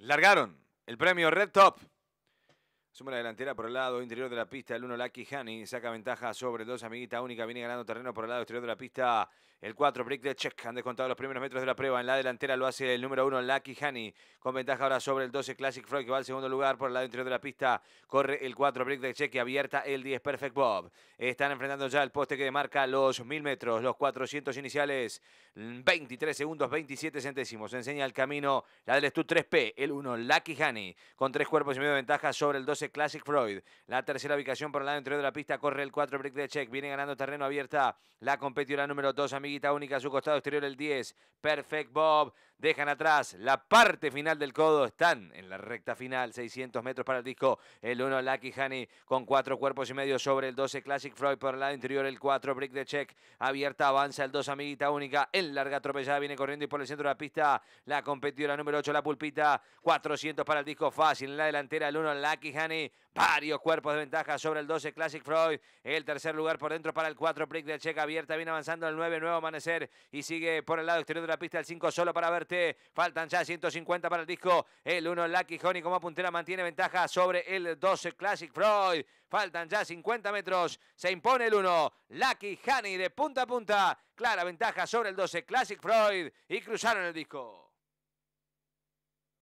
Largaron el premio Red Top Suma la delantera por el lado interior de la pista. El 1 Lucky Hani saca ventaja sobre el 2 Amiguita Única. Viene ganando terreno por el lado exterior de la pista. El 4 Brick de Check. Han descontado los primeros metros de la prueba. En la delantera lo hace el número 1 Lucky Hani. Con ventaja ahora sobre el 12 Classic Frog que va al segundo lugar por el lado interior de la pista. Corre el 4 Brick de Check y abierta el 10 Perfect Bob. Están enfrentando ya el poste que demarca los 1000 metros. Los 400 iniciales. 23 segundos 27 centésimos. Enseña el camino la del Estudio 3P. El 1 Lucky Hani con tres cuerpos y medio de ventaja sobre el 12 Classic Freud. La tercera ubicación por el lado interior de la pista corre el 4 Brick de Check. Viene ganando terreno abierta la competidora número 2, amiguita única a su costado exterior el 10. Perfect Bob. Dejan atrás la parte final del codo. Están en la recta final, 600 metros para el disco. El 1 Lucky Honey con cuatro cuerpos y medio sobre el 12 Classic Freud por el lado interior el 4 Brick de Check. Abierta avanza el 2 amiguita única. En larga atropellada viene corriendo y por el centro de la pista la competidora número 8 la pulpita. 400 para el disco fácil. En la delantera el 1 Lucky Honey. Varios cuerpos de ventaja sobre el 12 Classic Freud. El tercer lugar por dentro para el 4 Brick de Checa Abierta. Viene avanzando el 9 Nuevo Amanecer y sigue por el lado exterior de la pista el 5 solo para verte. Faltan ya 150 para el disco. El 1 Lucky Honey como puntera mantiene ventaja sobre el 12 Classic Freud. Faltan ya 50 metros. Se impone el 1. Lucky Honey de punta a punta. Clara ventaja sobre el 12 Classic Freud y cruzaron el disco.